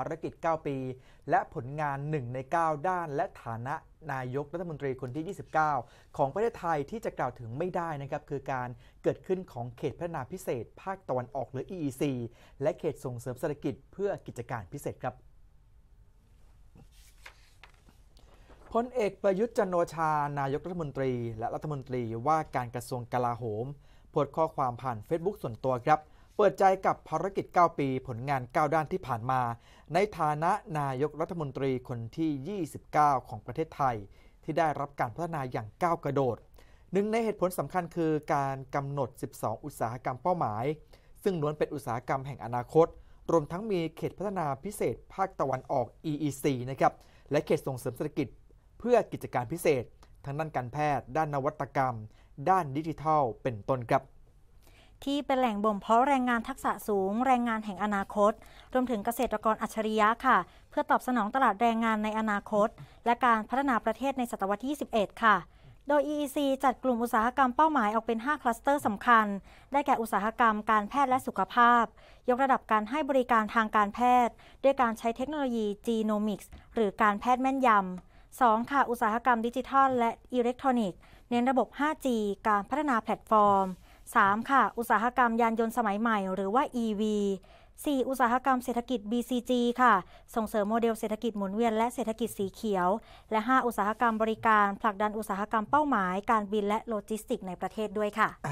ารกิจ9ปี และผลงาน 1 ใน 9 ด้านและฐานะนายกรัฐมนตรีคนที่ 29 ของประเทศไทยที่จะกล่าวถึงไม่ได้นะครับ คือการเกิดขึ้นของเขตพัฒนาพิเศษ ภาคตะวันออกหรือ EEC และเขตส่งเสริมเศรษฐกิจเพื่อกิจการพิเศษครับพลเอกประยุทธ์จันโอชา นายกรัฐมนตรีและรัฐมนตรีว่าการกระทรวงกลาโหมโพสต์ข้อความผ่าน Facebook ส่วนตัวครับเปิดใจกับภารกิจ 9 ปี ผลงาน 9 ด้านที่ผ่านมา ในฐานะนายกรัฐมนตรีคนที่ 29 ของประเทศไทย ที่ได้รับการพัฒนาอย่างก้าวกระโดด หนึ่งในเหตุผลสำคัญคือการกำหนด 12 อุตสาหกรรมเป้าหมาย ซึ่งล้วนเป็นอุตสาหกรรมแห่งอนาคต รวมทั้งมีเขตพัฒนาพิเศษภาคตะวันออก EEC นะครับ และเขตส่งเสริมเศรษฐกิจ เพื่อกิจการพิเศษ ทั้งด้านการแพทย์ ด้านนวัตกรรม ด้านดิจิทัล เป็นต้นครับที่เป็นแหล่งบ่มเพาะแรงงานทักษะสูง แรงงานแห่งอนาคต รวมถึงเกษตรกรอัจฉริยะค่ะ เพื่อตอบสนองตลาดแรงงานในอนาคต และการพัฒนาประเทศในศตวรรษที่ 21 ค่ะ โดย EEC จัดกลุ่มอุตสาหกรรมเป้าหมายออกเป็น 5 คลัสเตอร์สำคัญได้แก่อุตสาหกรรมการแพทย์และสุขภาพ ยกระดับการให้บริการทางการแพทย์ ด้วยการใช้เทคโนโลยีจีโนมิกส์หรือการแพทย์แม่นยำ 2. ค่ะอุตสาหกรรมดิจิทัล และอิเล็กทรอนิกส์เน้นระบบ 5G การพัฒนาแพลตฟอร์ม 3. ค่ะ อุตสาหกรรมยาน ยนต์สมัย ใหม่หรือว่า EV 4. อุตสาหกรรมเศรษฐกิจ BCG ค่ะ ส่งเสริมโมเดลเศรษฐกิจหมุนเวียนและเศรษฐกิจสีเขียว และ 5. อุตสาหกรรมบริการ ผลักดันอุตสาหกรรมเป้าหมายการบินและโลจิสติกในประเทศด้วยค่ะ